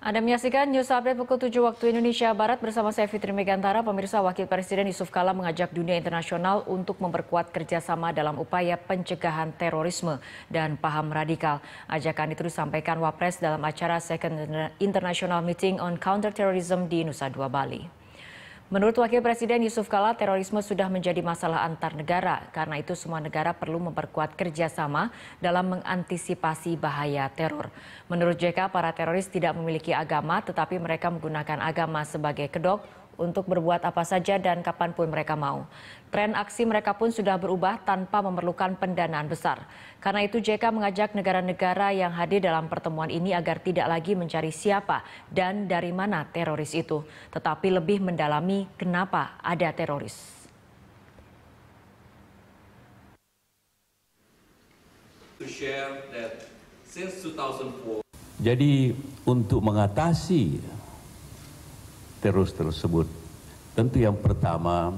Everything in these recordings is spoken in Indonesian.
Anda menyaksikan news update pukul 7 waktu Indonesia Barat bersama saya Fitri Megantara. Pemirsa Wakil Presiden Yusuf Kala mengajak dunia internasional untuk memperkuat kerjasama dalam upaya pencegahan terorisme dan paham radikal. Ajakan itu disampaikan Wapres dalam acara Second International Meeting on Counterterrorism di Nusa Dua Bali. Menurut Wakil Presiden Yusuf Kala, terorisme sudah menjadi masalah antar negara. Karena itu semua negara perlu memperkuat kerjasama dalam mengantisipasi bahaya teror. Menurut JK, para teroris tidak memiliki agama, tetapi mereka menggunakan agama sebagai kedok untuk berbuat apa saja dan kapanpun mereka mau. Tren aksi mereka pun sudah berubah tanpa memerlukan pendanaan besar. Karena itu JK mengajak negara-negara yang hadir dalam pertemuan ini agar tidak lagi mencari siapa dan dari mana teroris itu, tetapi lebih mendalami kenapa ada teroris. Jadi untuk mengatasi terus tersebut. Tentu yang pertama,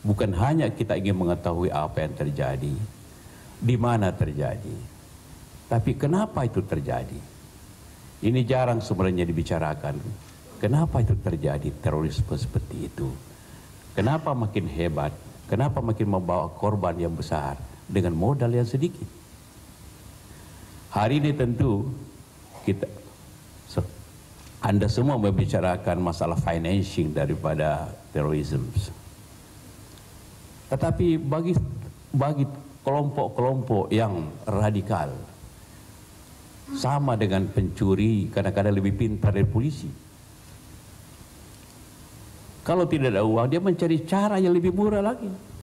bukan hanya kita ingin mengetahui apa yang terjadi, di mana terjadi, tapi kenapa itu terjadi. Ini jarang sebenarnya dibicarakan. Kenapa itu terjadi terorisme seperti itu? Kenapa makin hebat? Kenapa makin membawa korban yang besar dengan modal yang sedikit? Hari ini tentu kita anda semua membicarakan masalah financing daripada terorisme. Tetapi bagi bagi kelompok-kelompok yang radikal sama dengan pencuri kadang-kadang lebih pintar dari polisi. Kalau tidak ada uang, dia mencari cara yang lebih murah lagi.